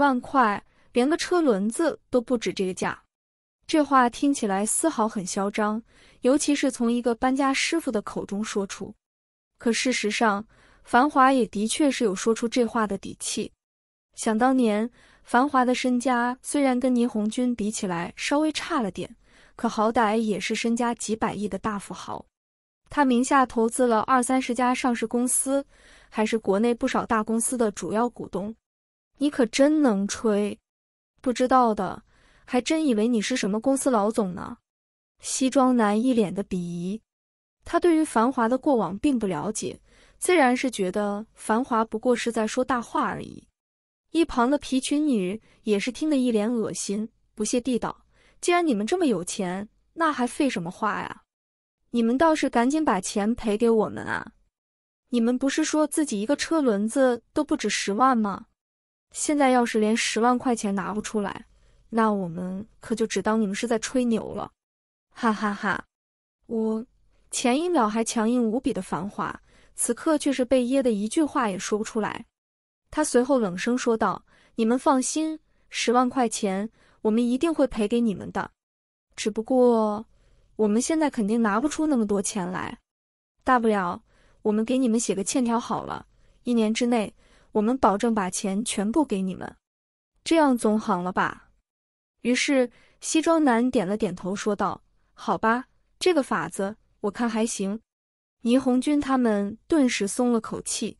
万块，连个车轮子都不止这个价。这话听起来丝毫很嚣张，尤其是从一个搬家师傅的口中说出。可事实上，繁华也的确是有说出这话的底气。想当年，繁华的身家虽然跟倪红军比起来稍微差了点，可好歹也是身家几百亿的大富豪。他名下投资了二三十家上市公司，还是国内不少大公司的主要股东。你可真能吹，不知道的还真以为你是什么公司老总呢。西装男一脸的鄙夷，他对于繁华的过往并不了解，自然是觉得繁华不过是在说大话而已。一旁的皮裙女也是听得一脸恶心，不屑地道：“既然你们这么有钱，那还废什么话呀？你们倒是赶紧把钱赔给我们啊！你们不是说自己一个车轮子都不止十万吗？”现在要是连十万块钱拿不出来，那我们可就只当你们是在吹牛了！哈哈哈！我前一秒还强硬无比的繁华，此刻却是被噎得一句话也说不出来。他随后冷声说道：“你们放心，十万块钱我们一定会赔给你们的。只不过我们现在肯定拿不出那么多钱来，大不了我们给你们写个欠条好了，一年之内。”我们保证把钱全部给你们，这样总行了吧？于是西装男点了点头，说道：“好吧，这个法子我看还行。”倪红军他们顿时松了口气。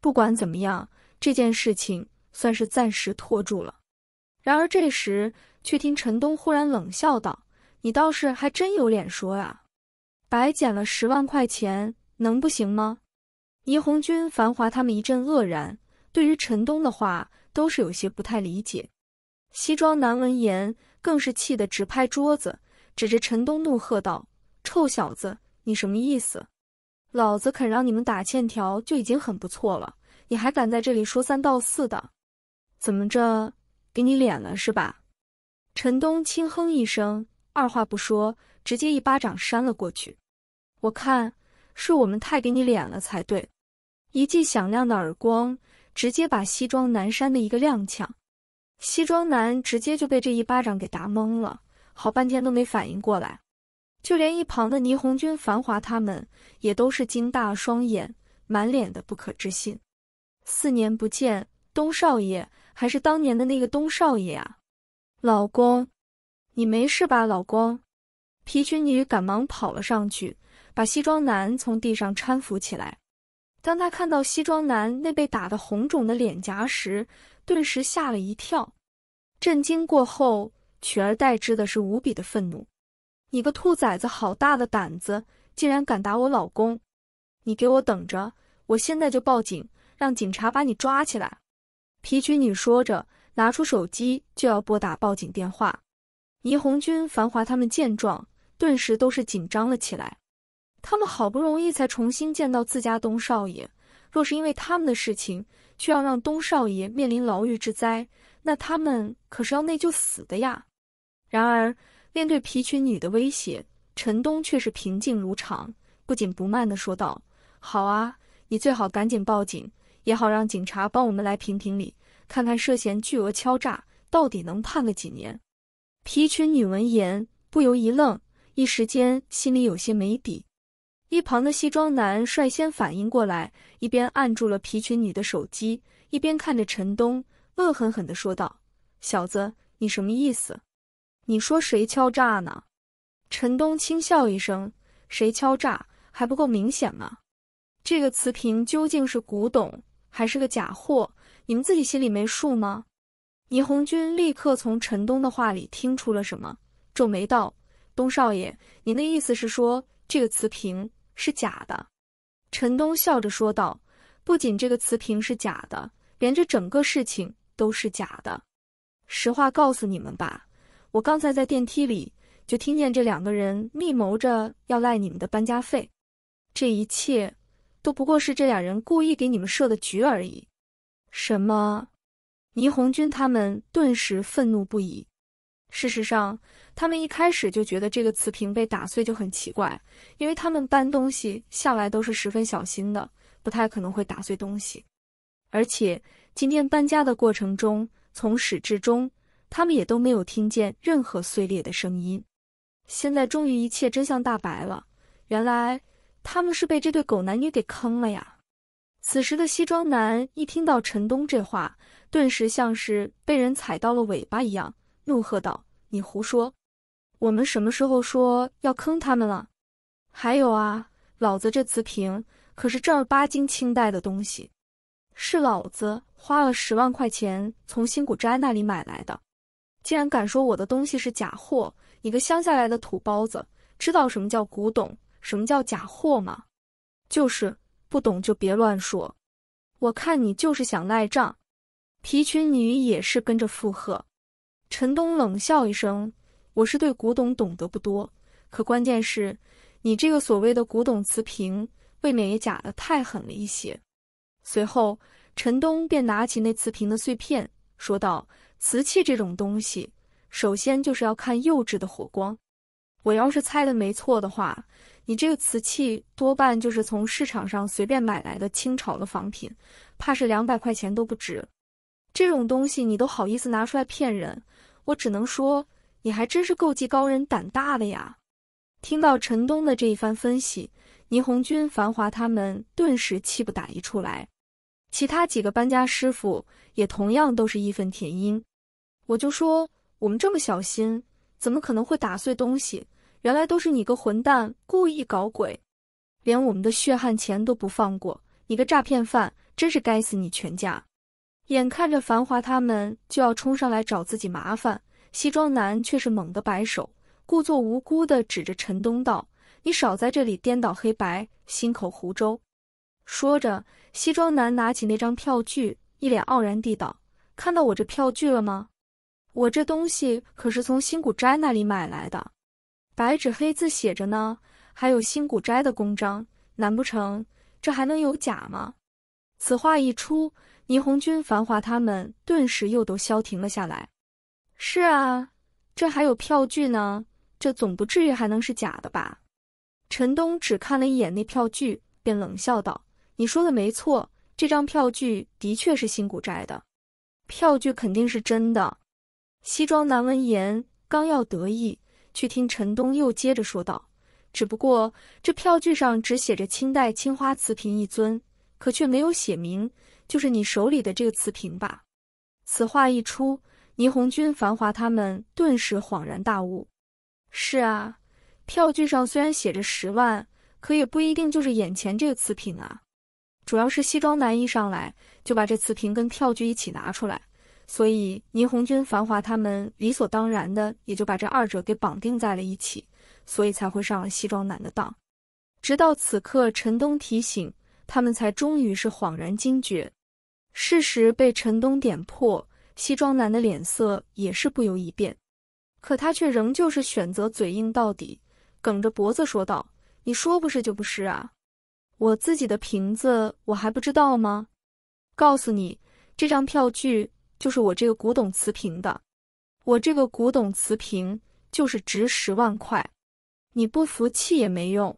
不管怎么样，这件事情算是暂时拖住了。然而这时，却听陈东忽然冷笑道：“你倒是还真有脸说啊！白捡了十万块钱，能不行吗？”倪红军、繁华他们一阵愕然，对于陈东的话都是有些不太理解。西装男闻言更是气得直拍桌子，指着陈东怒喝道：“臭小子，你什么意思？老子肯让你们打欠条就已经很不错了，你还敢在这里说三道四的？怎么着，给你脸了是吧？”陈东轻哼一声，二话不说，直接一巴掌扇了过去。我看是我们太给你脸了才对。一记响亮的耳光，直接把西装男扇的一个踉跄。西装男直接就被这一巴掌给打懵了，好半天都没反应过来。就连一旁的倪红军、繁华他们也都是惊大双眼，满脸的不可置信。四年不见，东少爷还是当年的那个东少爷啊！老公，你没事吧？老公，皮裙女赶忙跑了上去，把西装男从地上搀扶起来。当他看到西装男那被打的红肿的脸颊时，顿时吓了一跳。震惊过后，取而代之的是无比的愤怒：“你个兔崽子，好大的胆子，竟然敢打我老公！你给我等着，我现在就报警，让警察把你抓起来！”皮裙女说着，拿出手机就要拨打报警电话。倪红军、繁华他们见状，顿时都是紧张了起来。他们好不容易才重新见到自家东少爷，若是因为他们的事情，却要让东少爷面临牢狱之灾，那他们可是要内疚死的呀！然而，面对皮裙女的威胁，陈东却是平静如常，不紧不慢地说道：“好啊，你最好赶紧报警，也好让警察帮我们来评评理，看看涉嫌巨额敲诈到底能判个几年。”皮裙女闻言不由一愣，一时间心里有些没底。一旁的西装男率先反应过来，一边按住了皮裙女的手机，一边看着陈东，恶狠狠的说道：“小子，你什么意思？你说谁敲诈呢？”陈东轻笑一声：“谁敲诈还不够明显吗？这个瓷瓶究竟是古董还是个假货？你们自己心里没数吗？”倪红军立刻从陈东的话里听出了什么，皱眉道：“东少爷，您的意思是说这个瓷瓶？”是假的，陈东笑着说道。不仅这个瓷瓶是假的，连这整个事情都是假的。实话告诉你们吧，我刚才在电梯里就听见这两个人密谋着要赖你们的搬家费，这一切都不过是这俩人故意给你们设的局而已。什么？倪红军他们顿时愤怒不已。事实上，他们一开始就觉得这个瓷瓶被打碎就很奇怪，因为他们搬东西向来都是十分小心的，不太可能会打碎东西。而且今天搬家的过程中，从始至终他们也都没有听见任何碎裂的声音。现在终于一切真相大白了，原来他们是被这对狗男女给坑了呀！此时的西装男一听到陈东这话，顿时像是被人踩到了尾巴一样。怒喝道：“你胡说！我们什么时候说要坑他们了？还有啊，老子这瓷瓶可是正儿八经清代的东西，是老子花了十万块钱从新古斋那里买来的。竟然敢说我的东西是假货！一个乡下来的土包子，知道什么叫古董，什么叫假货吗？就是不懂就别乱说。我看你就是想赖账。”皮裙女也是跟着附和。陈东冷笑一声：“我是对古董懂得不多，可关键是，你这个所谓的古董瓷瓶，未免也假的太狠了一些。”随后，陈东便拿起那瓷瓶的碎片，说道：“瓷器这种东西，首先就是要看釉质的火光。我要是猜的没错的话，你这个瓷器多半就是从市场上随便买来的清朝的仿品，怕是两百块钱都不值。这种东西，你都好意思拿出来骗人？”我只能说，你还真是够技高人胆大的呀！听到陈东的这一番分析，倪红军、繁华他们顿时气不打一处来，其他几个搬家师傅也同样都是义愤填膺。我就说，我们这么小心，怎么可能会打碎东西？原来都是你个混蛋故意搞鬼，连我们的血汗钱都不放过，你个诈骗犯，真是该死！你全家。眼看着繁华他们就要冲上来找自己麻烦，西装男却是猛地摆手，故作无辜地指着陈东道：“你少在这里颠倒黑白，心口胡诌。”说着，西装男拿起那张票据，一脸傲然地道：“看到我这票据了吗？我这东西可是从新古斋那里买来的，白纸黑字写着呢，还有新古斋的公章，难不成这还能有假吗？”此话一出。倪红军、繁华他们顿时又都消停了下来。是啊，这还有票据呢，这总不至于还能是假的吧？陈东只看了一眼那票据，便冷笑道：“你说的没错，这张票据的确是新古寨的，票据肯定是真的。”西装男闻言刚要得意，却听陈东又接着说道：“只不过这票据上只写着清代青花瓷瓶一尊，可却没有写明。”就是你手里的这个瓷瓶吧？此话一出，倪红军、繁华他们顿时恍然大悟。是啊，票据上虽然写着十万，可也不一定就是眼前这个瓷瓶啊。主要是西装男一上来就把这瓷瓶跟票据一起拿出来，所以倪红军、繁华他们理所当然的也就把这二者给绑定在了一起，所以才会上了西装男的当。直到此刻，陈东提醒他们，才终于是恍然惊觉。事实被陈东点破，西装男的脸色也是不由一变，可他却仍旧是选择嘴硬到底，梗着脖子说道：“你说不是就不是啊，我自己的瓶子我还不知道吗？告诉你，这张票据就是我这个古董瓷瓶的，我这个古董瓷瓶就是值十万块，你不服气也没用。”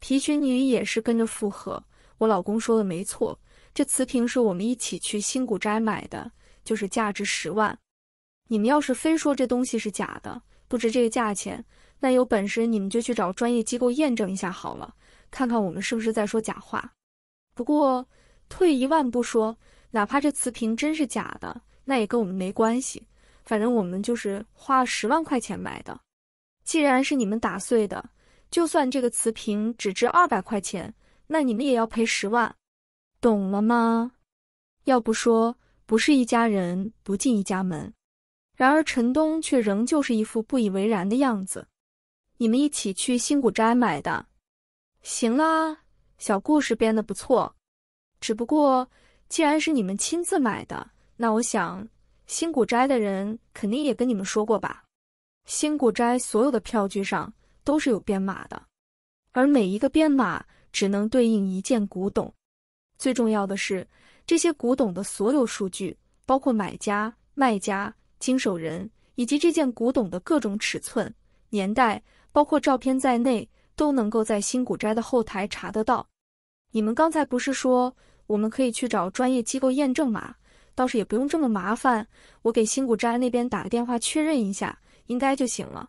皮裙女也是跟着附和：“我老公说的没错。”这瓷瓶是我们一起去新古斋买的，就是价值十万。你们要是非说这东西是假的，不值这个价钱，那有本事你们就去找专业机构验证一下好了，看看我们是不是在说假话。不过退一万步说，哪怕这瓷瓶真是假的，那也跟我们没关系，反正我们就是花了十万块钱买的。既然是你们打碎的，就算这个瓷瓶只值二百块钱，那你们也要赔十万。懂了吗？要不说不是一家人不进一家门。然而陈东却仍旧是一副不以为然的样子。你们一起去新古斋买的，行啦，小故事编的不错。只不过，既然是你们亲自买的，那我想新古斋的人肯定也跟你们说过吧。新古斋所有的票据上都是有编码的，而每一个编码只能对应一件古董。最重要的是，这些古董的所有数据，包括买家、卖家、经手人，以及这件古董的各种尺寸、年代，包括照片在内，都能够在新古斋的后台查得到。你们刚才不是说我们可以去找专业机构验证吗？倒是也不用这么麻烦，我给新古斋那边打个电话确认一下，应该就行了。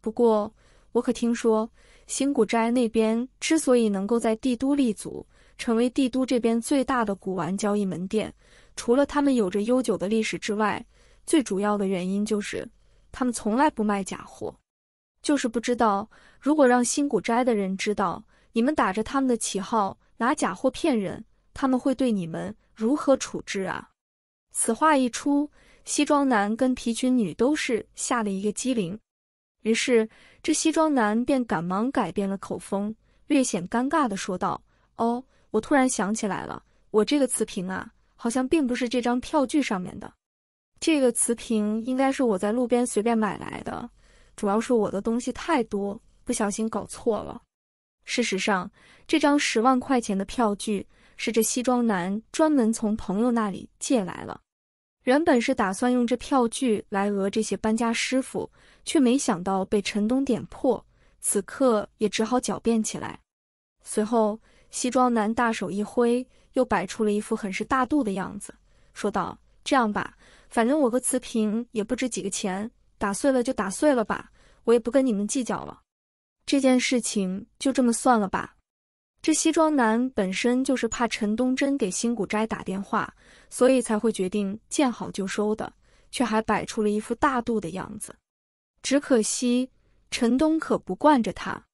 不过我可听说新古斋那边之所以能够在帝都立足，成为帝都这边最大的古玩交易门店，除了他们有着悠久的历史之外，最主要的原因就是他们从来不卖假货。就是不知道，如果让新古斋的人知道你们打着他们的旗号拿假货骗人，他们会对你们如何处置啊？此话一出，西装男跟皮裙女都是吓了一个机灵，于是这西装男便赶忙改变了口风，略显尴尬的说道：“哦。”我突然想起来了，我这个瓷瓶啊，好像并不是这张票据上面的。这个瓷瓶应该是我在路边随便买来的，主要是我的东西太多，不小心搞错了。事实上，这张十万块钱的票据是这西装男专门从朋友那里借来了，原本是打算用这票据来讹这些搬家师傅，却没想到被陈东点破，此刻也只好狡辩起来。随后。西装男大手一挥，又摆出了一副很是大度的样子，说道：“这样吧，反正我和瓷瓶也不值几个钱，打碎了就打碎了吧，我也不跟你们计较了，这件事情就这么算了吧。”这西装男本身就是怕陈东真给新古斋打电话，所以才会决定见好就收的，却还摆出了一副大度的样子。只可惜陈东可不惯着他，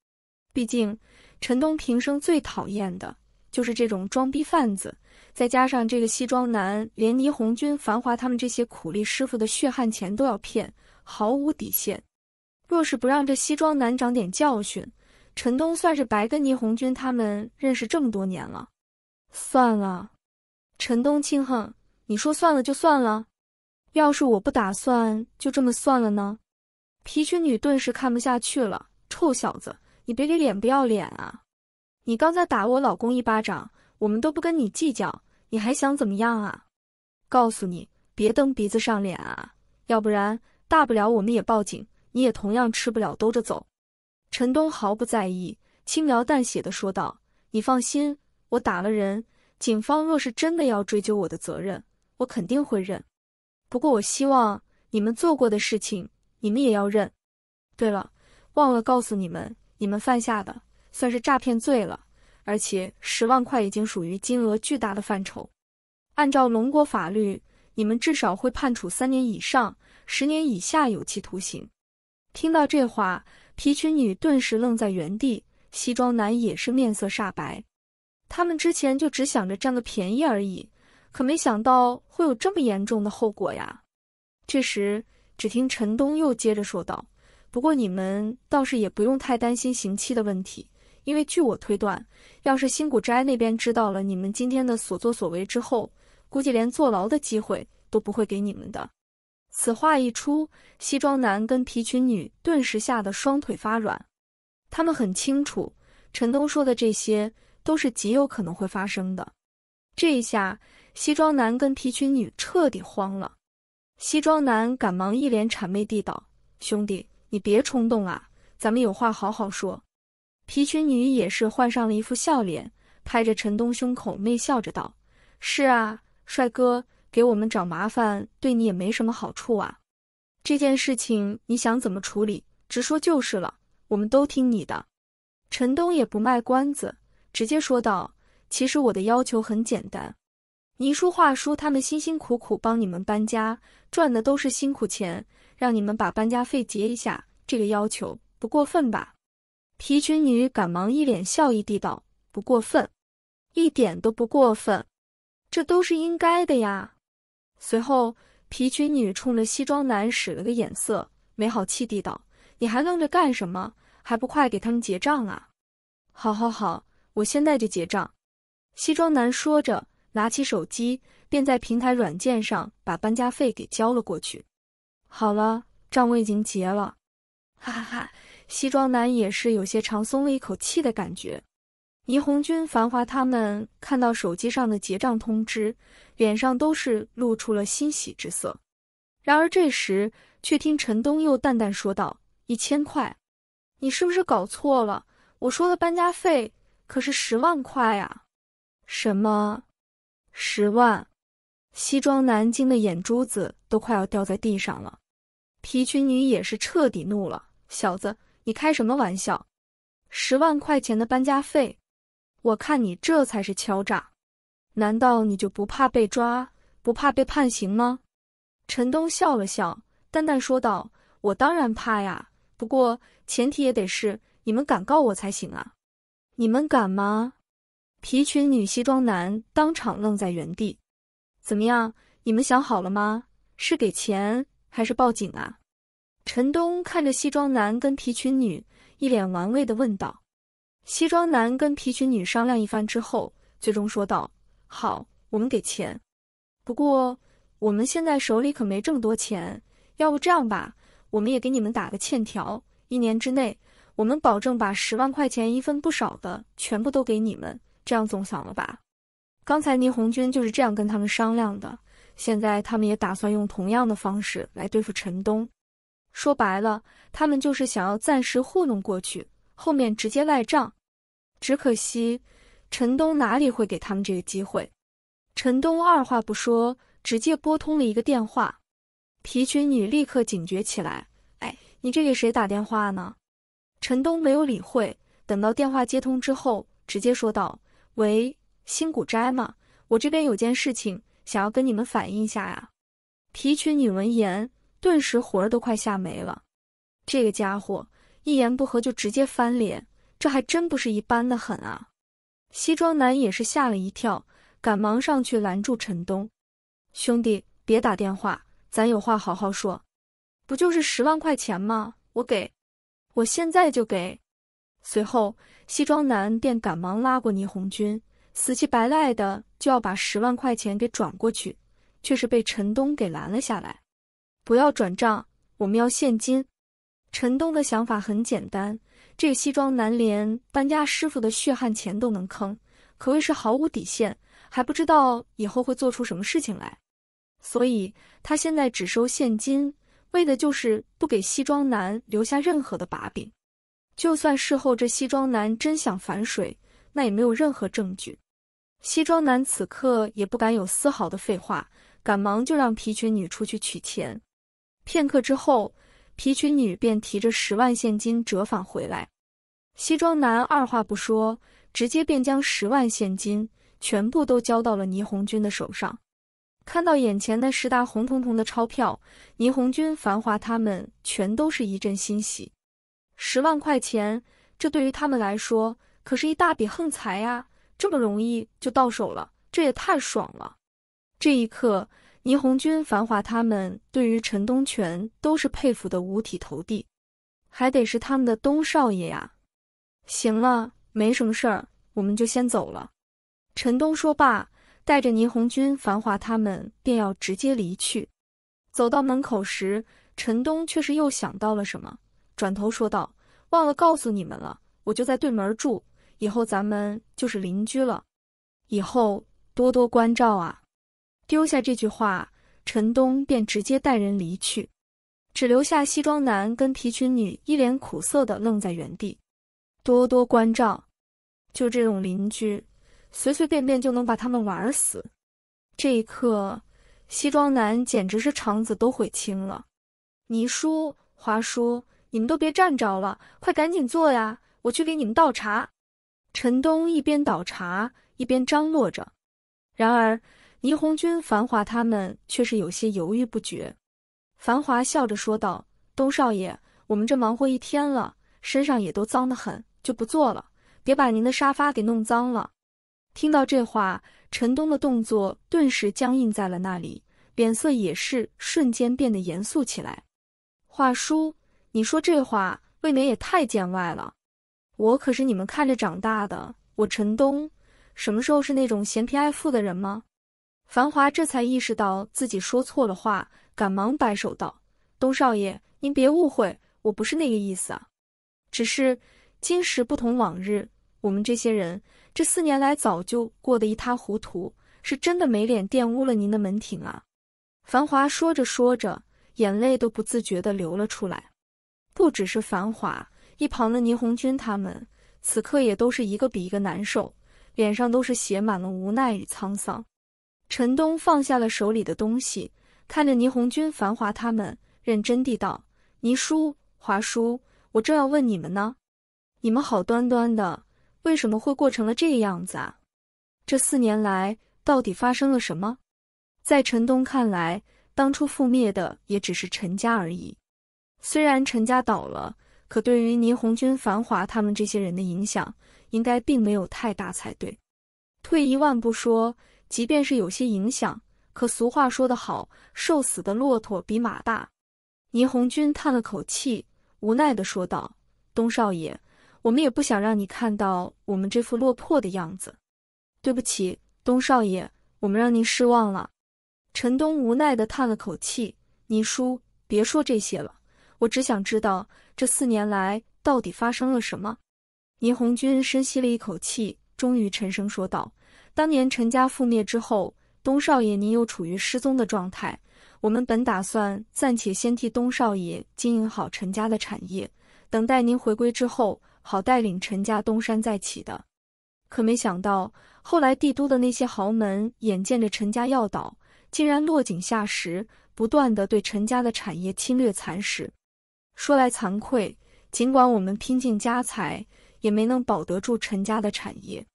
毕竟。陈东平生最讨厌的就是这种装逼贩子，再加上这个西装男，连倪红军、繁华他们这些苦力师傅的血汗钱都要骗，毫无底线。若是不让这西装男长点教训，陈东算是白跟倪红军他们认识这么多年了。算了，陈东轻哼，你说算了就算了，要是我不打算就这么算了呢？皮裙女顿时看不下去了，臭小子！你别给脸不要脸啊！你刚才打了我老公一巴掌，我们都不跟你计较，你还想怎么样啊？告诉你，别蹬鼻子上脸啊！要不然，大不了我们也报警，你也同样吃不了兜着走。陈东毫不在意，轻描淡写的说道：“你放心，我打了人，警方若是真的要追究我的责任，我肯定会认。不过我希望你们做过的事情，你们也要认。对了，忘了告诉你们。”你们犯下的算是诈骗罪了，而且十万块已经属于金额巨大的范畴。按照龙国法律，你们至少会判处三年以上、十年以下有期徒刑。听到这话，皮裙女顿时愣在原地，西装男也是面色煞白。他们之前就只想着占个便宜而已，可没想到会有这么严重的后果呀！这时，只听陈东又接着说道。不过你们倒是也不用太担心刑期的问题，因为据我推断，要是新古斋那边知道了你们今天的所作所为之后，估计连坐牢的机会都不会给你们的。此话一出，西装男跟皮裙女顿时吓得双腿发软。他们很清楚，陈东说的这些都是极有可能会发生的。这一下，西装男跟皮裙女彻底慌了。西装男赶忙一脸谄媚地道：“兄弟。”你别冲动啊，咱们有话好好说。皮裙女也是换上了一副笑脸，拍着陈东胸口，媚笑着道：“是啊，帅哥，给我们找麻烦，对你也没什么好处啊。这件事情你想怎么处理，直说就是了，我们都听你的。”陈东也不卖关子，直接说道：“其实我的要求很简单，倪叔、华叔他们辛辛苦苦帮你们搬家，赚的都是辛苦钱。”让你们把搬家费结一下，这个要求不过分吧？皮裙女赶忙一脸笑意地道：“不过分，一点都不过分，这都是应该的呀。”随后，皮裙女冲着西装男使了个眼色，没好气地道：“你还愣着干什么？还不快给他们结账啊！”“好，好，好，我现在就结账。”西装男说着，拿起手机便在平台软件上把搬家费给交了过去。好了，账我已经结了，哈哈哈！西装男也是有些长松了一口气的感觉。倪红军、繁华他们看到手机上的结账通知，脸上都是露出了欣喜之色。然而这时，却听陈东又淡淡说道：“一千块，你是不是搞错了？我说的搬家费可是十万块啊！”什么？十万？西装男惊得眼珠子都快要掉在地上了。皮裙女也是彻底怒了：“小子，你开什么玩笑？十万块钱的搬家费，我看你这才是敲诈！难道你就不怕被抓，不怕被判刑吗？”陈东笑了笑，淡淡说道：“我当然怕呀，不过前提也得是你们敢告我才行啊！你们敢吗？”皮裙女、西装男当场愣在原地。怎么样，你们想好了吗？是给钱？还是报警啊！陈东看着西装男跟皮裙女，一脸玩味的问道。西装男跟皮裙女商量一番之后，最终说道：“好，我们给钱，不过我们现在手里可没这么多钱。要不这样吧，我们也给你们打个欠条，一年之内，我们保证把十万块钱一分不少的全部都给你们，这样总行了吧？”刚才倪红军就是这样跟他们商量的。现在他们也打算用同样的方式来对付陈东，说白了，他们就是想要暂时糊弄过去，后面直接赖账。只可惜陈东哪里会给他们这个机会？陈东二话不说，直接拨通了一个电话，皮裙女立刻警觉起来：“哎，你这给谁打电话呢？”陈东没有理会，等到电话接通之后，直接说道：“喂，新谷斋吗？我这边有件事情。”想要跟你们反映一下呀，提取你闻言顿时魂儿都快吓没了。这个家伙一言不合就直接翻脸，这还真不是一般的狠啊！西装男也是吓了一跳，赶忙上去拦住陈东：“兄弟，别打电话，咱有话好好说。不就是十万块钱吗？我给，我现在就给。”随后，西装男便赶忙拉过倪红军。死乞白赖的就要把十万块钱给转过去，却是被陈东给拦了下来。不要转账，我们要现金。陈东的想法很简单：这个西装男连搬家师傅的血汗钱都能坑，可谓是毫无底线，还不知道以后会做出什么事情来。所以，他现在只收现金，为的就是不给西装男留下任何的把柄。就算事后这西装男真想反水，那也没有任何证据。西装男此刻也不敢有丝毫的废话，赶忙就让皮裙女出去取钱。片刻之后，皮裙女便提着十万现金折返回来。西装男二话不说，直接便将十万现金全部都交到了倪红军的手上。看到眼前的十大红彤彤的钞票，倪红军、繁华他们全都是一阵欣喜。十万块钱，这对于他们来说可是一大笔横财呀！这么容易就到手了，这也太爽了！这一刻，倪红军、繁华他们对于陈东全都是佩服的五体投地，还得是他们的东少爷呀！行了，没什么事儿，我们就先走了。陈东说罢，带着倪红军、繁华他们便要直接离去。走到门口时，陈东却是又想到了什么，转头说道：“忘了告诉你们了，我就在对门住。”以后咱们就是邻居了，以后多多关照啊！丢下这句话，陈东便直接带人离去，只留下西装男跟皮裙女一脸苦涩的愣在原地。多多关照，就这种邻居，随随便便就能把他们玩死。这一刻，西装男简直是肠子都悔青了。倪叔、华叔，你们都别站着了，快赶紧坐呀！我去给你们倒茶。陈东一边倒茶，一边张罗着。然而，倪红军、繁华他们却是有些犹豫不决。繁华笑着说道：“东少爷，我们这忙活一天了，身上也都脏得很，就不坐了，别把您的沙发给弄脏了。”听到这话，陈东的动作顿时僵硬在了那里，脸色也是瞬间变得严肃起来。“华叔，你说这话未免也太见外了。”我可是你们看着长大的，我陈东什么时候是那种嫌贫爱富的人吗？繁华这才意识到自己说错了话，赶忙摆手道：“东少爷，您别误会，我不是那个意思啊，只是今时不同往日，我们这些人这四年来早就过得一塌糊涂，是真的没脸玷污了您的门庭啊。”繁华说着说着，眼泪都不自觉地流了出来。不只是繁华。一旁的倪红军他们此刻也都是一个比一个难受，脸上都是写满了无奈与沧桑。陈东放下了手里的东西，看着倪红军、繁华他们，认真地道：“倪叔、华叔，我正要问你们呢，你们好端端的为什么会过成了这个样子啊？这四年来到底发生了什么？”在陈东看来，当初覆灭的也只是陈家而已。虽然陈家倒了。可对于倪红军、繁华他们这些人的影响，应该并没有太大才对。退一万步说，即便是有些影响，可俗话说得好，瘦死的骆驼比马大。倪红军叹了口气，无奈的说道：“东少爷，我们也不想让你看到我们这副落魄的样子。对不起，东少爷，我们让您失望了。”陈东无奈的叹了口气：“倪叔，别说这些了，我只想知道。”这四年来到底发生了什么？倪红军深吸了一口气，终于沉声说道：“当年陈家覆灭之后，东少爷您又处于失踪的状态。我们本打算暂且先替东少爷经营好陈家的产业，等待您回归之后，好带领陈家东山再起的。可没想到，后来帝都的那些豪门眼见着陈家要倒，竟然落井下石，不断的对陈家的产业侵略蚕食。”说来惭愧，尽管我们拼尽家财，也没能保得住陈家的产业。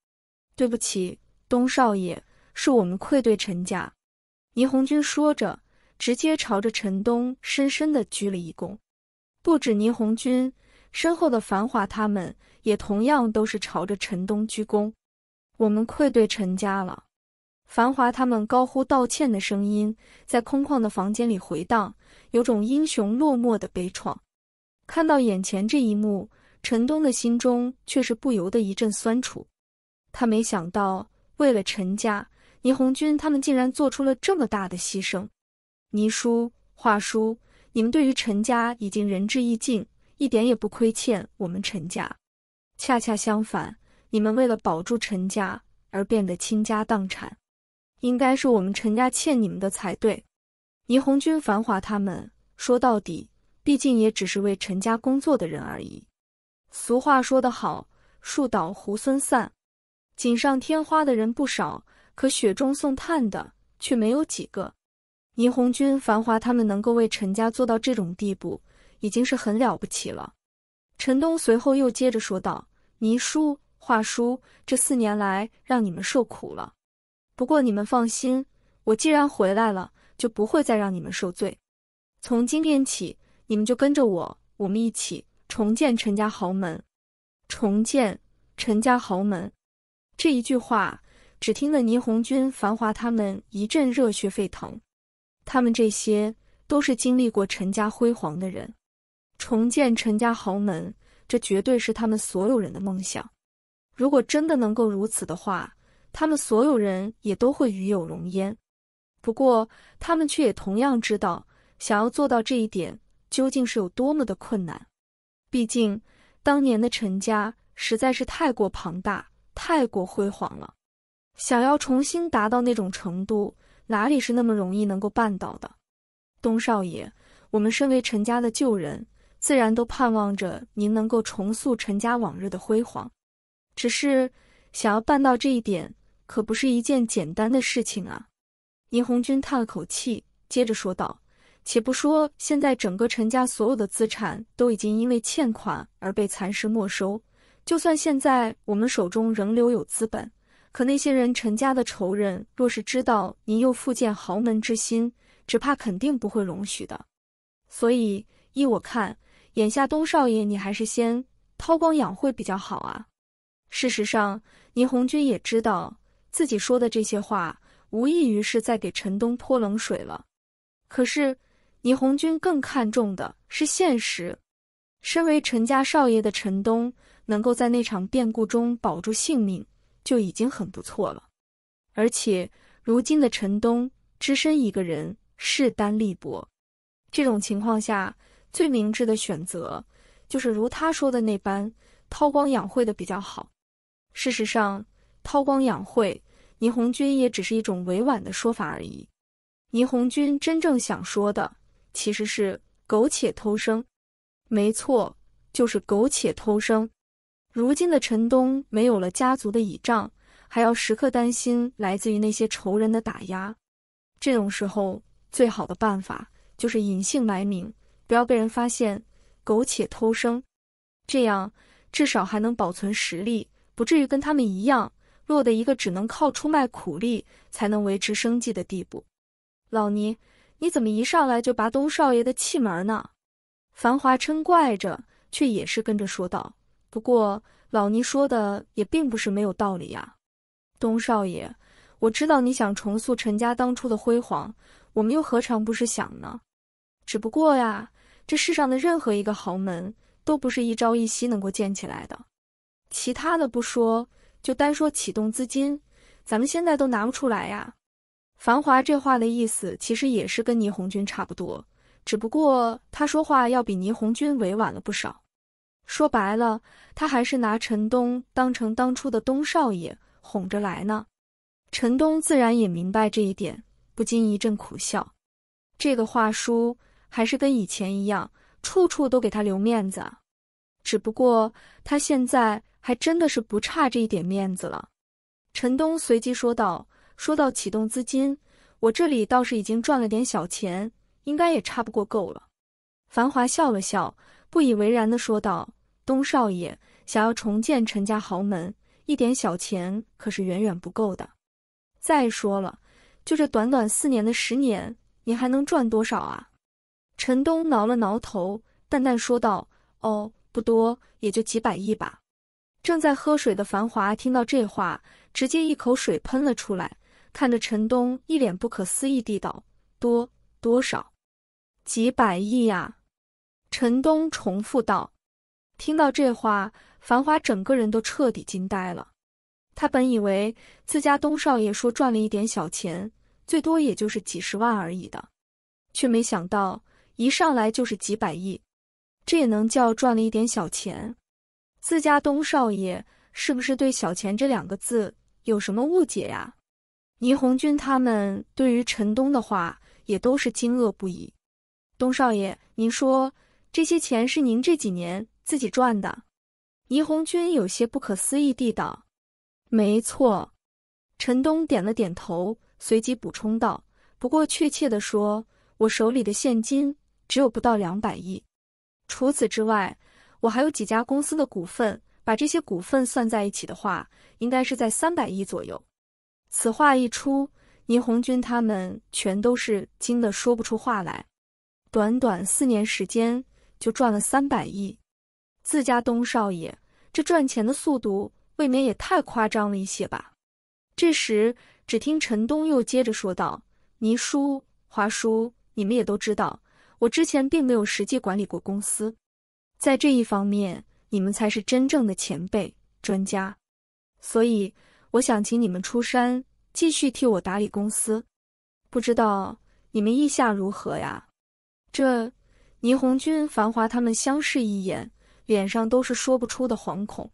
对不起，东少爷，是我们愧对陈家。”倪红军说着，直接朝着陈东深深的鞠了一躬。不止倪红军，身后的繁华他们也同样都是朝着陈东鞠躬。我们愧对陈家了。繁华他们高呼道歉的声音在空旷的房间里回荡，有种英雄落寞的悲怆。看到眼前这一幕，陈东的心中却是不由得一阵酸楚。他没想到，为了陈家，倪红军他们竟然做出了这么大的牺牲。倪叔、华叔，你们对于陈家已经仁至义尽，一点也不亏欠我们陈家。恰恰相反，你们为了保住陈家而变得倾家荡产，应该是我们陈家欠你们的才对。倪红军、繁华他们说到底。毕竟也只是为陈家工作的人而已。俗话说得好，“树倒猢狲散”，锦上添花的人不少，可雪中送炭的却没有几个。倪红军、繁华他们能够为陈家做到这种地步，已经是很了不起了。陈东随后又接着说道：“倪叔、华叔，这四年来让你们受苦了。不过你们放心，我既然回来了，就不会再让你们受罪。从今天起。”你们就跟着我，我们一起重建陈家豪门。重建陈家豪门，这一句话只听得倪红军、繁华他们一阵热血沸腾。他们这些都是经历过陈家辉煌的人，重建陈家豪门，这绝对是他们所有人的梦想。如果真的能够如此的话，他们所有人也都会与有荣焉。不过，他们却也同样知道，想要做到这一点。究竟是有多么的困难？毕竟当年的陈家实在是太过庞大、太过辉煌了，想要重新达到那种程度，哪里是那么容易能够办到的？东少爷，我们身为陈家的旧人，自然都盼望着您能够重塑陈家往日的辉煌。只是想要办到这一点，可不是一件简单的事情啊！倪红军叹了口气，接着说道。且不说现在整个陈家所有的资产都已经因为欠款而被蚕食没收，就算现在我们手中仍留有资本，可那些人陈家的仇人若是知道您又复建豪门之心，只怕肯定不会容许的。所以依我看，眼下东少爷你还是先韬光养晦比较好啊。事实上，倪红军也知道自己说的这些话无异于是在给陈东泼冷水了，可是。倪红军更看重的是现实。身为陈家少爷的陈东，能够在那场变故中保住性命，就已经很不错了。而且，如今的陈东只身一个人，势单力薄。这种情况下，最明智的选择就是如他说的那般，韬光养晦的比较好。事实上，韬光养晦，倪红军也只是一种委婉的说法而已。倪红军真正想说的。其实是苟且偷生，没错，就是苟且偷生。如今的陈东没有了家族的倚仗，还要时刻担心来自于那些仇人的打压。这种时候，最好的办法就是隐姓埋名，不要被人发现，苟且偷生。这样至少还能保存实力，不至于跟他们一样，落得一个只能靠出卖苦力才能维持生计的地步。老倪。你怎么一上来就拔东少爷的气门呢？繁华嗔怪着，却也是跟着说道：“不过老倪说的也并不是没有道理呀。东少爷，我知道你想重塑陈家当初的辉煌，我们又何尝不是想呢？只不过呀，这世上的任何一个豪门都不是一朝一夕能够建起来的。其他的不说，就单说启动资金，咱们现在都拿不出来呀。”繁华这话的意思其实也是跟倪红军差不多，只不过他说话要比倪红军委婉了不少。说白了，他还是拿陈东当成当初的东少爷哄着来呢。陈东自然也明白这一点，不禁一阵苦笑。这个话叔还是跟以前一样，处处都给他留面子啊。只不过他现在还真的是不差这一点面子了。陈东随即说道。说到启动资金，我这里倒是已经赚了点小钱，应该也差不过够了。繁华笑了笑，不以为然的说道：“东少爷，想要重建陈家豪门，一点小钱可是远远不够的。再说了，就这短短四年的十年，你还能赚多少啊？”陈东挠了挠头，淡淡说道：“哦，不多，也就几百亿吧。”正在喝水的繁华听到这话，直接一口水喷了出来。看着陈东一脸不可思议地道：“多多少，几百亿呀！”陈东重复道。听到这话，繁华整个人都彻底惊呆了。他本以为自家东少爷说赚了一点小钱，最多也就是几十万而已的，却没想到一上来就是几百亿，这也能叫赚了一点小钱？自家东少爷是不是对“小钱”这两个字有什么误解呀？倪红军他们对于陈东的话也都是惊愕不已。东少爷，您说这些钱是您这几年自己赚的？倪红军有些不可思议地道：“没错。”陈东点了点头，随即补充道：“不过确切的说，我手里的现金只有不到两百亿。除此之外，我还有几家公司的股份，把这些股份算在一起的话，应该是在三百亿左右。”此话一出，倪红军他们全都是惊得说不出话来。短短四年时间就赚了三百亿，自家东少爷这赚钱的速度，未免也太夸张了一些吧？这时，只听陈东又接着说道：“倪叔、华叔，你们也都知道，我之前并没有实际管理过公司，在这一方面，你们才是真正的前辈、专家，所以。”我想请你们出山，继续替我打理公司，不知道你们意下如何呀？这倪红军、繁华他们相视一眼，脸上都是说不出的惶恐。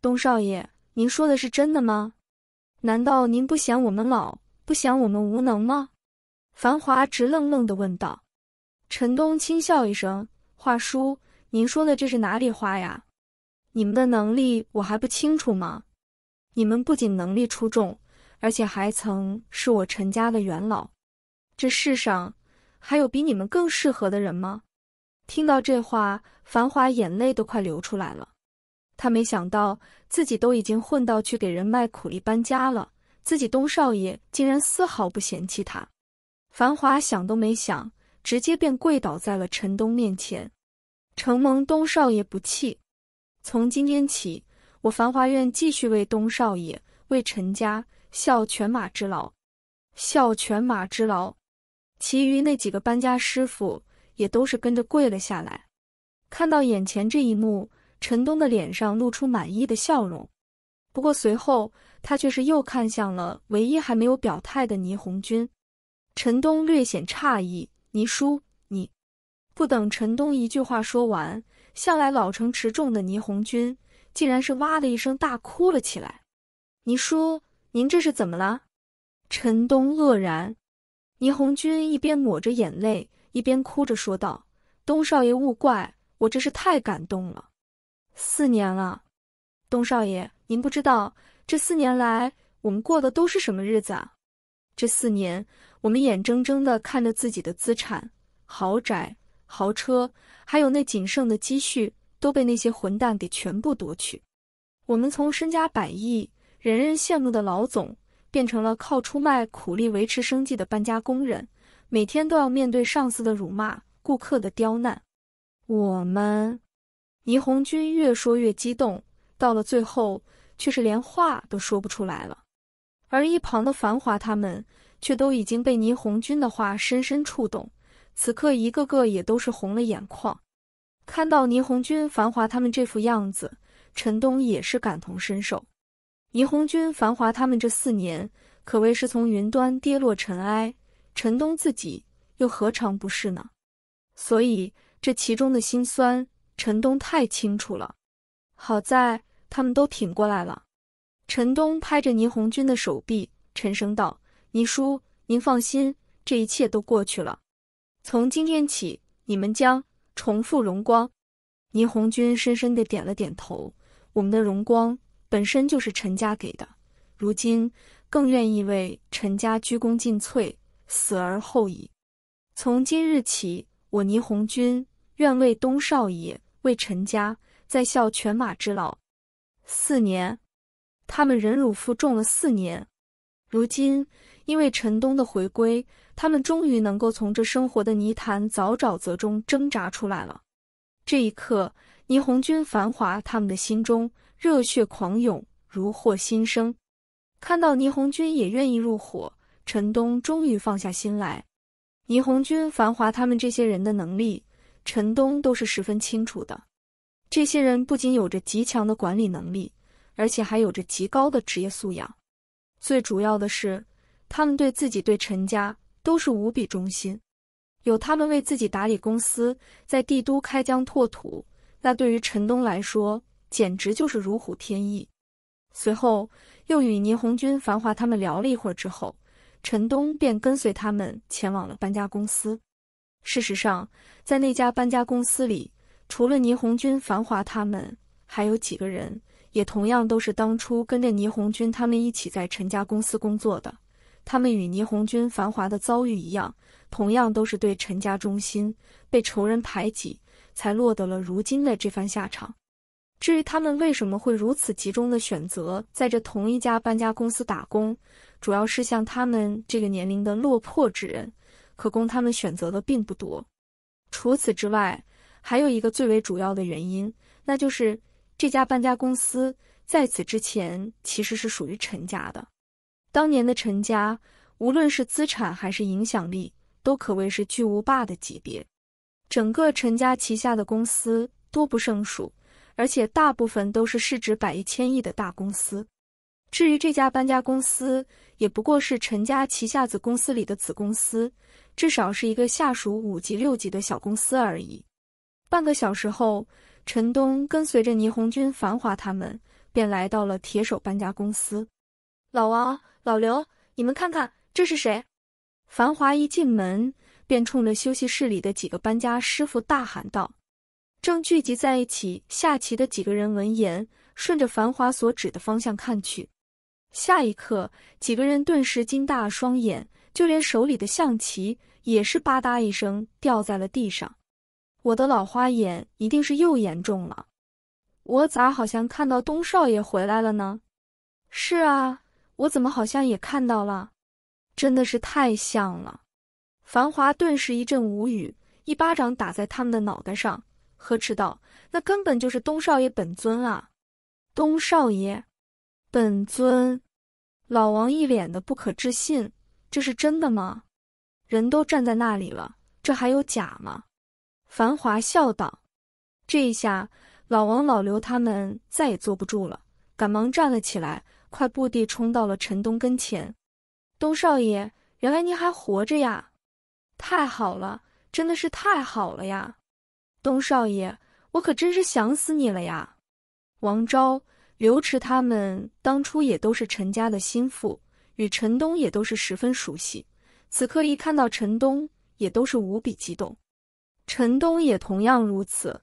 东少爷，您说的是真的吗？难道您不嫌我们老，不嫌我们无能吗？繁华直愣愣的问道。陈东轻笑一声：“话叔，您说的这是哪里话呀？你们的能力我还不清楚吗？”你们不仅能力出众，而且还曾是我陈家的元老。这世上还有比你们更适合的人吗？听到这话，繁华眼泪都快流出来了。他没想到自己都已经混到去给人卖苦力搬家了，自己东少爷竟然丝毫不嫌弃他。繁华想都没想，直接便跪倒在了陈东面前，承蒙东少爷不弃，从今天起。我繁华院继续为东少爷、为陈家效犬马之劳，效犬马之劳。其余那几个搬家师傅也都是跟着跪了下来。看到眼前这一幕，陈东的脸上露出满意的笑容。不过随后，他却是又看向了唯一还没有表态的倪红军。陈东略显诧异：“倪叔，你……”不等陈东一句话说完，向来老成持重的倪红军。竟然是哇的一声大哭了起来。倪叔，您这是怎么了？陈东愕然。倪红军一边抹着眼泪，一边哭着说道：“东少爷勿怪，我真是太感动了。四年了，东少爷您不知道，这四年来我们过的都是什么日子啊？这四年我们眼睁睁的看着自己的资产、豪宅、豪车，还有那仅剩的积蓄。”都被那些混蛋给全部夺取。我们从身家百亿、人人羡慕的老总，变成了靠出卖苦力维持生计的搬家工人，每天都要面对上司的辱骂、顾客的刁难。我们，倪红军越说越激动，到了最后却是连话都说不出来了。而一旁的繁华他们，却都已经被倪红军的话深深触动，此刻一个个也都是红了眼眶。看到倪红军、繁华他们这副样子，陈东也是感同身受。倪红军、繁华他们这四年，可谓是从云端跌落尘埃。陈东自己又何尝不是呢？所以这其中的辛酸，陈东太清楚了。好在他们都挺过来了。陈东拍着倪红军的手臂，沉声道：“倪叔，您放心，这一切都过去了。从今天起，你们将……”重复荣光，倪红军深深的点了点头。我们的荣光本身就是陈家给的，如今更愿意为陈家鞠躬尽瘁，死而后已。从今日起，我倪红军愿为东少爷，为陈家再效犬马之劳。四年，他们忍辱负重了四年，如今。因为陈东的回归，他们终于能够从这生活的泥潭、沼沼泽中挣扎出来了。这一刻，霓虹军繁华他们的心中热血狂涌，如获新生。看到霓虹军也愿意入伙，陈东终于放下心来。霓虹军繁华他们这些人的能力，陈东都是十分清楚的。这些人不仅有着极强的管理能力，而且还有着极高的职业素养。最主要的是。他们对自己、对陈家都是无比忠心，有他们为自己打理公司，在帝都开疆拓土，那对于陈东来说简直就是如虎添翼。随后又与倪红军、繁华他们聊了一会儿之后，陈东便跟随他们前往了搬家公司。事实上，在那家搬家公司里，除了倪红军、繁华他们，还有几个人，也同样都是当初跟着倪红军他们一起在陈家公司工作的。他们与倪红军、繁华的遭遇一样，同样都是对陈家忠心，被仇人排挤，才落得了如今的这番下场。至于他们为什么会如此集中的选择在这同一家搬家公司打工，主要是像他们这个年龄的落魄之人，可供他们选择的并不多。除此之外，还有一个最为主要的原因，那就是这家搬家公司在此之前其实是属于陈家的。当年的陈家，无论是资产还是影响力，都可谓是巨无霸的级别。整个陈家旗下的公司多不胜数，而且大部分都是市值百亿、千亿的大公司。至于这家搬家公司，也不过是陈家旗下子公司里的子公司，至少是一个下属五级、六级的小公司而已。半个小时后，陈东跟随着倪红军、繁华他们，便来到了铁手搬家公司，老王。老刘，你们看看这是谁？繁华一进门便冲着休息室里的几个搬家师傅大喊道。正聚集在一起下棋的几个人闻言，顺着繁华所指的方向看去。下一刻，几个人顿时惊大双眼，就连手里的象棋也是吧嗒一声掉在了地上。我的老花眼一定是又严重了，我咋好像看到东少爷回来了呢？是啊。我怎么好像也看到了？真的是太像了！繁华顿时一阵无语，一巴掌打在他们的脑袋上，呵斥道：“那根本就是东少爷本尊啊！”东少爷本尊！老王一脸的不可置信：“这是真的吗？人都站在那里了，这还有假吗？”繁华笑道。这一下，老王、老刘他们再也坐不住了，赶忙站了起来。快步地冲到了陈东跟前，东少爷，原来您还活着呀！太好了，真的是太好了呀！东少爷，我可真是想死你了呀！王昭、刘池他们当初也都是陈家的心腹，与陈东也都是十分熟悉。此刻一看到陈东，也都是无比激动。陈东也同样如此，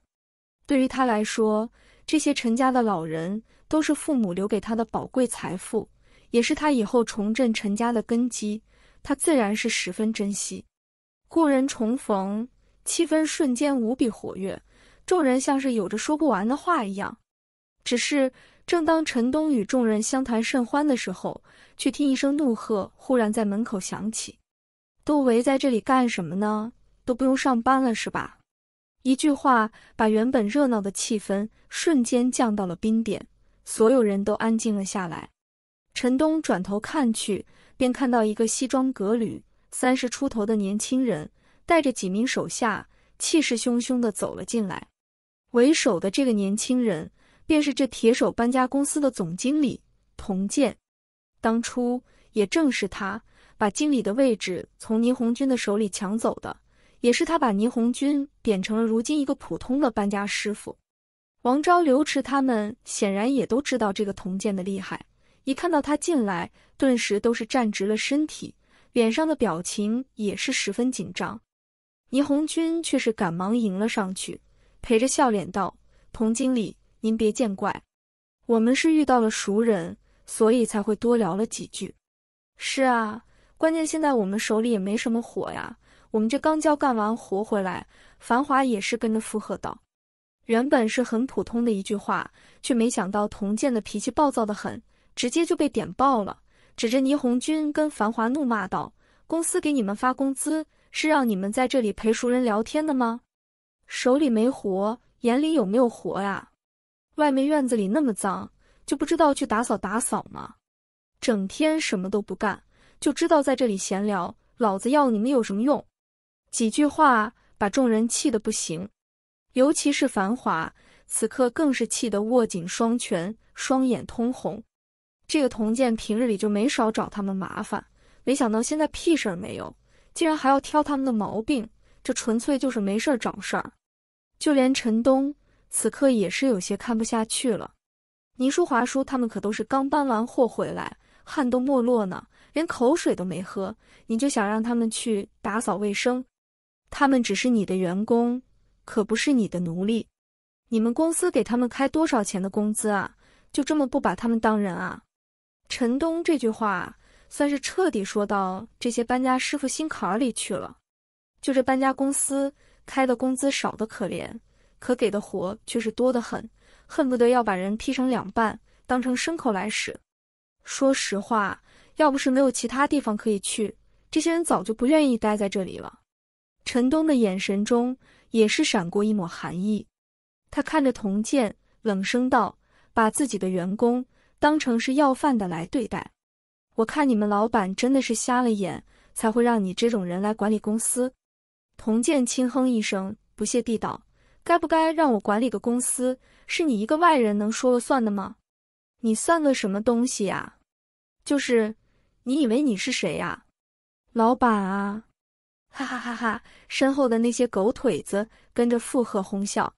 对于他来说，这些陈家的老人。都是父母留给他的宝贵财富，也是他以后重振陈家的根基。他自然是十分珍惜。故人重逢，气氛瞬间无比活跃，众人像是有着说不完的话一样。只是正当陈东与众人相谈甚欢的时候，却听一声怒喝忽然在门口响起：“都围在这里干什么呢？都不用上班了是吧？”一句话把原本热闹的气氛瞬间降到了冰点。所有人都安静了下来。陈东转头看去，便看到一个西装革履、三十出头的年轻人，带着几名手下，气势汹汹地走了进来。为首的这个年轻人，便是这铁手搬家公司的总经理童健。当初也正是他把经理的位置从倪红军的手里抢走的，也是他把倪红军贬成了如今一个普通的搬家师傅。王昭、刘池他们显然也都知道这个铜剑的厉害，一看到他进来，顿时都是站直了身体，脸上的表情也是十分紧张。倪红军却是赶忙迎了上去，陪着笑脸道：“童经理，您别见怪，我们是遇到了熟人，所以才会多聊了几句。”“是啊，关键现在我们手里也没什么活呀，我们这刚交干完活回来。”繁华也是跟着附和道。原本是很普通的一句话，却没想到童健的脾气暴躁的很，直接就被点爆了，指着倪红军跟繁华怒骂道：“公司给你们发工资，是让你们在这里陪熟人聊天的吗？手里没活，眼里有没有活呀？外面院子里那么脏，就不知道去打扫打扫吗？整天什么都不干，就知道在这里闲聊，老子要你们有什么用？”几句话把众人气得不行。尤其是繁华，此刻更是气得握紧双拳，双眼通红。这个童健平日里就没少找他们麻烦，没想到现在屁事儿没有，竟然还要挑他们的毛病，这纯粹就是没事找事儿。就连陈东此刻也是有些看不下去了。倪淑华说：“他们可都是刚搬完货回来，汗都没落呢，连口水都没喝，你就想让他们去打扫卫生？他们只是你的员工。”可不是你的奴隶，你们公司给他们开多少钱的工资啊？就这么不把他们当人啊？陈东这句话算是彻底说到这些搬家师傅心坎里去了。就这搬家公司开的工资少得可怜，可给的活却是多得很，恨不得要把人劈成两半，当成牲口来使。说实话，要不是没有其他地方可以去，这些人早就不愿意待在这里了。陈东的眼神中。也是闪过一抹寒意，他看着童健，冷声道：“把自己的员工当成是要饭的来对待，我看你们老板真的是瞎了眼，才会让你这种人来管理公司。”童健轻哼一声，不屑地道：“该不该让我管理个公司，是你一个外人能说了算的吗？你算个什么东西呀？就是你以为你是谁呀，老板啊？”哈哈哈哈！身后的那些狗腿子跟着附和哄笑，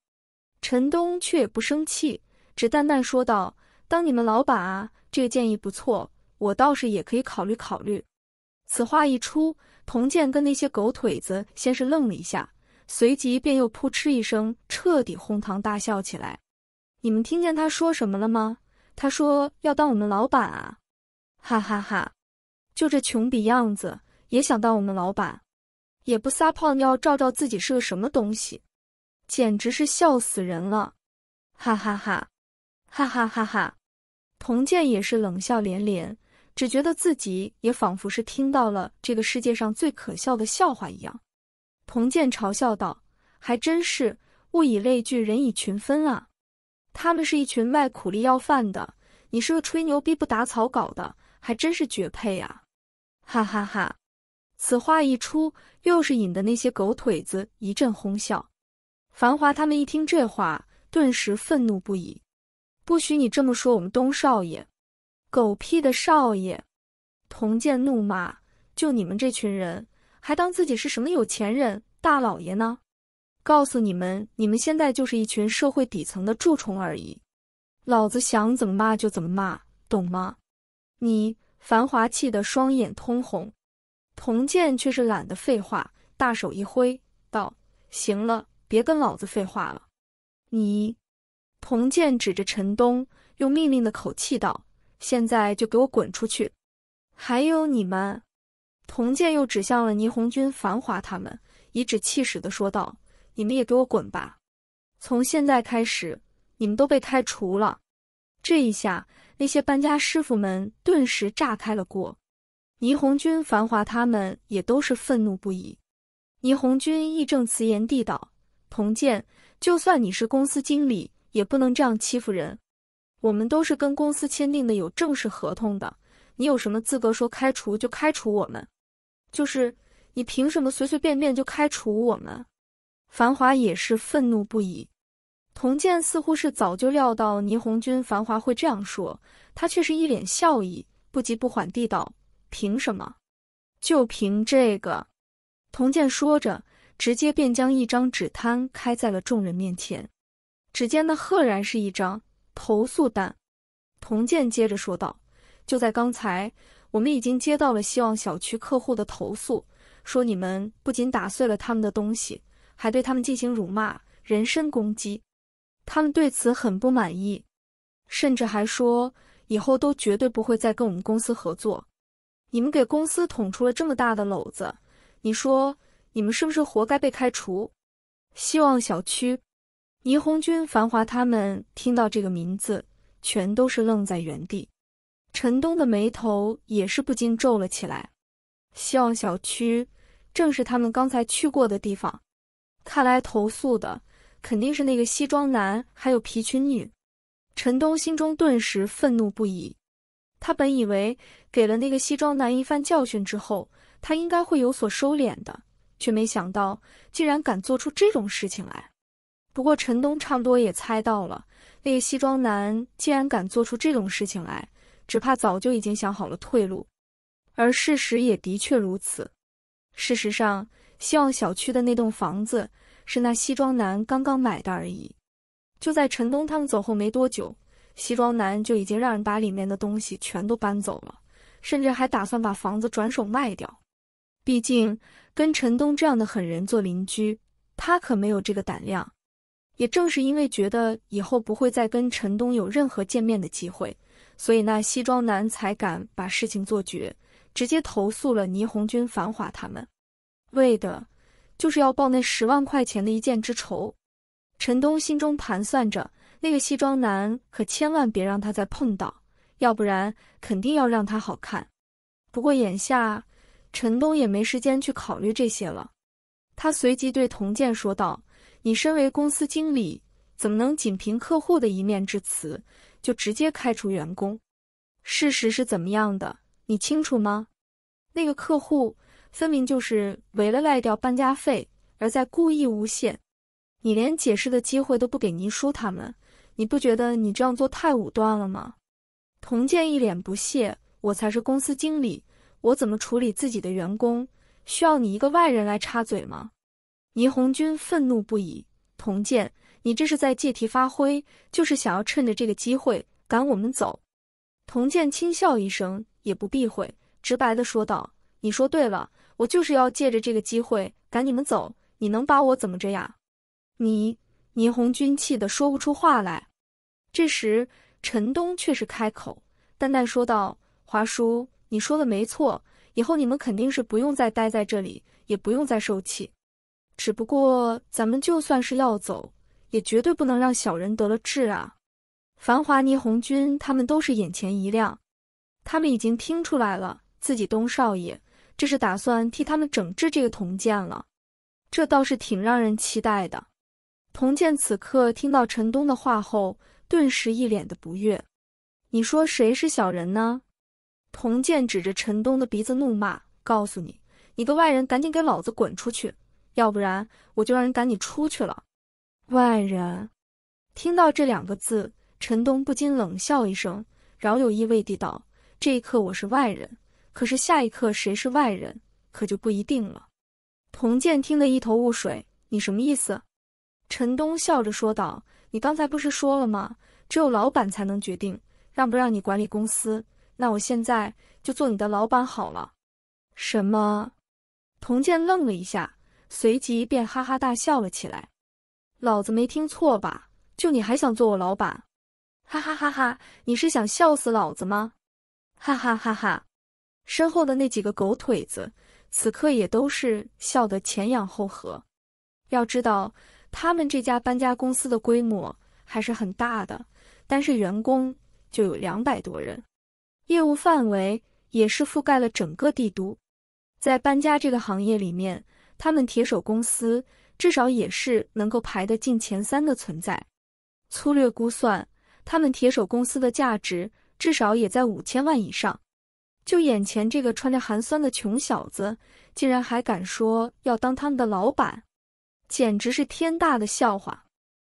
陈东却也不生气，只淡淡说道：“当你们老板啊，这个建议不错，我倒是也可以考虑考虑。”此话一出，童健跟那些狗腿子先是愣了一下，随即便又扑哧一声，彻底哄堂大笑起来。你们听见他说什么了吗？他说要当我们老板啊！哈哈哈！就这穷逼样子，也想当我们老板？也不撒泡尿照照自己是个什么东西，简直是笑死人了！哈哈哈，哈哈哈哈！童健也是冷笑连连，只觉得自己也仿佛是听到了这个世界上最可笑的笑话一样。童健嘲笑道：“还真是物以类聚，人以群分啊！他们是一群卖苦力要饭的，你是个吹牛逼不打草稿的，还真是绝配啊！哈哈哈。”此话一出，又是引得那些狗腿子一阵哄笑。繁华他们一听这话，顿时愤怒不已。不许你这么说我们东少爷！狗屁的少爷！童健怒骂：“就你们这群人，还当自己是什么有钱人、大老爷呢？告诉你们，你们现在就是一群社会底层的蛀虫而已。老子想怎么骂就怎么骂，懂吗？”你繁华气得双眼通红。童健却是懒得废话，大手一挥道：“行了，别跟老子废话了。”你，童健指着陈东，用命令的口气道：“现在就给我滚出去！”还有你们，童健又指向了霓虹军、繁华他们，颐指气使的说道：“你们也给我滚吧！从现在开始，你们都被开除了。”这一下，那些搬家师傅们顿时炸开了锅。倪红军、繁华他们也都是愤怒不已。倪红军义正辞严地道：“童建，就算你是公司经理，也不能这样欺负人。我们都是跟公司签订的有正式合同的，你有什么资格说开除就开除我们？就是你凭什么随随便便就开除我们？”繁华也是愤怒不已。童建似乎是早就料到倪红军、繁华会这样说，他却是一脸笑意，不急不缓地道。凭什么？就凭这个！童健说着，直接便将一张纸摊开在了众人面前。只见那赫然是一张投诉单。童健接着说道：“就在刚才，我们已经接到了希望小区客户的投诉，说你们不仅打碎了他们的东西，还对他们进行辱骂、人身攻击。他们对此很不满意，甚至还说以后都绝对不会再跟我们公司合作。”你们给公司捅出了这么大的篓子，你说你们是不是活该被开除？希望小区，倪红军、繁华他们听到这个名字，全都是愣在原地。陈东的眉头也是不禁皱了起来。希望小区正是他们刚才去过的地方，看来投诉的肯定是那个西装男还有皮裙女。陈东心中顿时愤怒不已。他本以为给了那个西装男一番教训之后，他应该会有所收敛的，却没想到竟然敢做出这种事情来。不过陈东差不多也猜到了，那个西装男竟然敢做出这种事情来，只怕早就已经想好了退路。而事实也的确如此。事实上，希望小区的那栋房子是那西装男刚刚买的而已。就在陈东他们走后没多久。西装男就已经让人把里面的东西全都搬走了，甚至还打算把房子转手卖掉。毕竟跟陈东这样的狠人做邻居，他可没有这个胆量。也正是因为觉得以后不会再跟陈东有任何见面的机会，所以那西装男才敢把事情做绝，直接投诉了倪红军、繁华他们，为的就是要报那十万块钱的一箭之仇。陈东心中盘算着。那个西装男可千万别让他再碰到，要不然肯定要让他好看。不过眼下陈东也没时间去考虑这些了，他随即对童建说道：“你身为公司经理，怎么能仅凭客户的一面之词就直接开除员工？事实是怎么样的，你清楚吗？那个客户分明就是为了赖掉搬家费而在故意诬陷你，连解释的机会都不给倪叔他们。”你不觉得你这样做太武断了吗？童健一脸不屑，我才是公司经理，我怎么处理自己的员工，需要你一个外人来插嘴吗？倪红军愤怒不已，童健，你这是在借题发挥，就是想要趁着这个机会赶我们走。童健轻笑一声，也不避讳，直白的说道：“你说对了，我就是要借着这个机会赶你们走，你能把我怎么着呀？你。”倪红军气得说不出话来，这时陈东却是开口淡淡说道：“华叔，你说的没错，以后你们肯定是不用再待在这里，也不用再受气。只不过咱们就算是要走，也绝对不能让小人得了志啊！”繁华、倪红军他们都是眼前一亮，他们已经听出来了，自己东少爷这是打算替他们整治这个铜剑了，这倒是挺让人期待的。童健此刻听到陈东的话后，顿时一脸的不悦。你说谁是小人呢？童健指着陈东的鼻子怒骂：“告诉你，你个外人，赶紧给老子滚出去，要不然我就让人赶你出去了。”外人，听到这两个字，陈东不禁冷笑一声，饶有意味地道：“这一刻我是外人，可是下一刻谁是外人，可就不一定了。”童健听得一头雾水：“你什么意思？”陈东笑着说道：“你刚才不是说了吗？只有老板才能决定让不让你管理公司。那我现在就做你的老板好了。”什么？童健愣了一下，随即便哈哈大笑了起来。“老子没听错吧？就你还想做我老板？哈哈哈哈！你是想笑死老子吗？哈哈哈哈！”身后的那几个狗腿子此刻也都是笑得前仰后合。要知道。他们这家搬家公司的规模还是很大的，单是员工就有两百多人，业务范围也是覆盖了整个帝都。在搬家这个行业里面，他们铁手公司至少也是能够排得进前三的存在。粗略估算，他们铁手公司的价值至少也在五千万以上。就眼前这个穿着寒酸的穷小子，竟然还敢说要当他们的老板？简直是天大的笑话！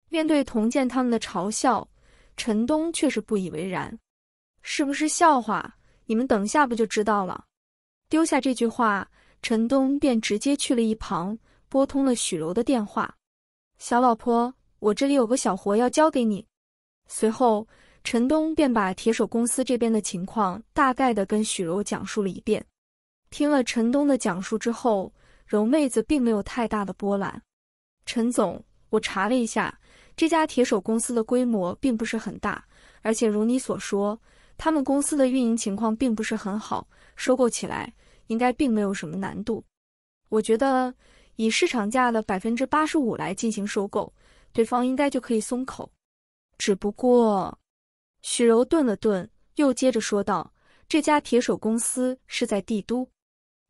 面对童健他们的嘲笑，陈东却是不以为然。是不是笑话？你们等下不就知道了？丢下这句话，陈东便直接去了一旁，拨通了许柔的电话：“小老婆，我这里有个小活要交给你。”随后，陈东便把铁手公司这边的情况大概的跟许柔讲述了一遍。听了陈东的讲述之后，柔妹子并没有太大的波澜。陈总，我查了一下，这家铁手公司的规模并不是很大，而且如你所说，他们公司的运营情况并不是很好，收购起来应该并没有什么难度。我觉得以市场价的百分之八十五来进行收购，对方应该就可以松口。只不过，许柔顿了顿，又接着说道：“这家铁手公司是在帝都。”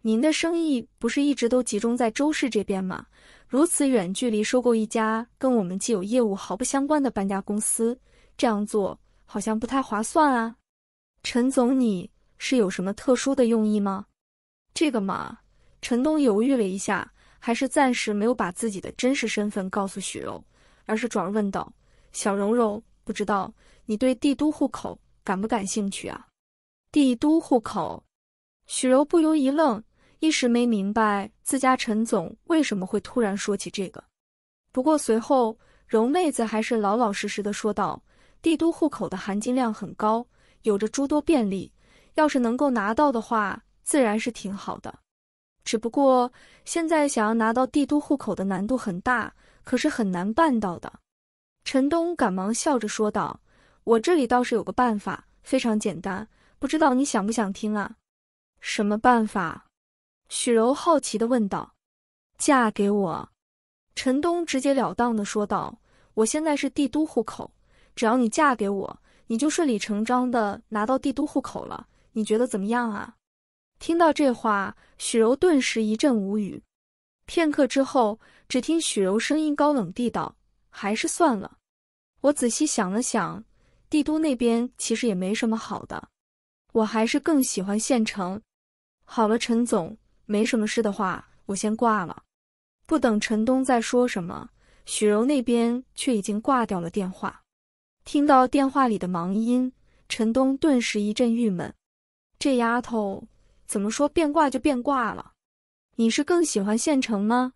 您的生意不是一直都集中在周氏这边吗？如此远距离收购一家跟我们既有业务毫不相关的搬家公司，这样做好像不太划算啊，陈总，你是有什么特殊的用意吗？这个嘛，陈东犹豫了一下，还是暂时没有把自己的真实身份告诉许柔，而是转而问道：“小柔柔，不知道你对帝都户口感不感兴趣啊？”帝都户口，许柔不由一愣。一时没明白自家陈总为什么会突然说起这个，不过随后柔妹子还是老老实实的说道：“帝都户口的含金量很高，有着诸多便利，要是能够拿到的话，自然是挺好的。只不过现在想要拿到帝都户口的难度很大，可是很难办到的。”陈东赶忙笑着说道：“我这里倒是有个办法，非常简单，不知道你想不想听啊？什么办法？”许柔好奇的问道：“嫁给我？”陈东直截了当的说道：“我现在是帝都户口，只要你嫁给我，你就顺理成章的拿到帝都户口了。你觉得怎么样啊？”听到这话，许柔顿时一阵无语。片刻之后，只听许柔声音高冷地道：“还是算了。我仔细想了想，帝都那边其实也没什么好的，我还是更喜欢县城。好了，陈总。”没什么事的话，我先挂了。不等陈东再说什么，许柔那边却已经挂掉了电话。听到电话里的忙音，陈东顿时一阵郁闷。这丫头怎么说变卦就变卦了？你是更喜欢县城吗？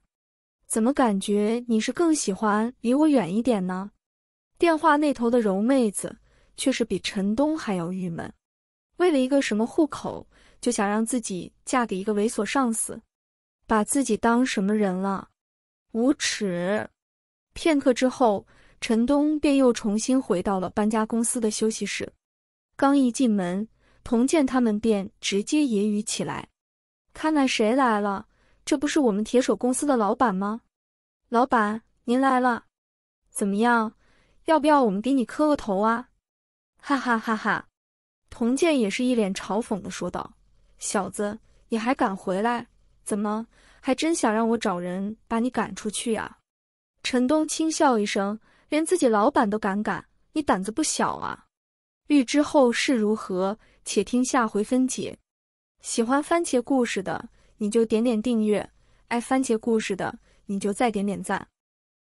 怎么感觉你是更喜欢离我远一点呢？电话那头的柔妹子却是比陈东还要郁闷。为了一个什么户口？就想让自己嫁给一个猥琐上司，把自己当什么人了？无耻！片刻之后，陈东便又重新回到了搬家公司的休息室。刚一进门，童健他们便直接揶揄起来：“看看谁来了？这不是我们铁手公司的老板吗？老板您来了，怎么样？要不要我们给你磕个头啊？”哈哈哈哈！童健也是一脸嘲讽的说道。小子，你还敢回来？怎么，还真想让我找人把你赶出去啊？陈东轻笑一声，连自己老板都敢赶，你胆子不小啊！欲知后事如何，且听下回分解。喜欢番茄故事的，你就点点订阅；爱番茄故事的，你就再点点赞。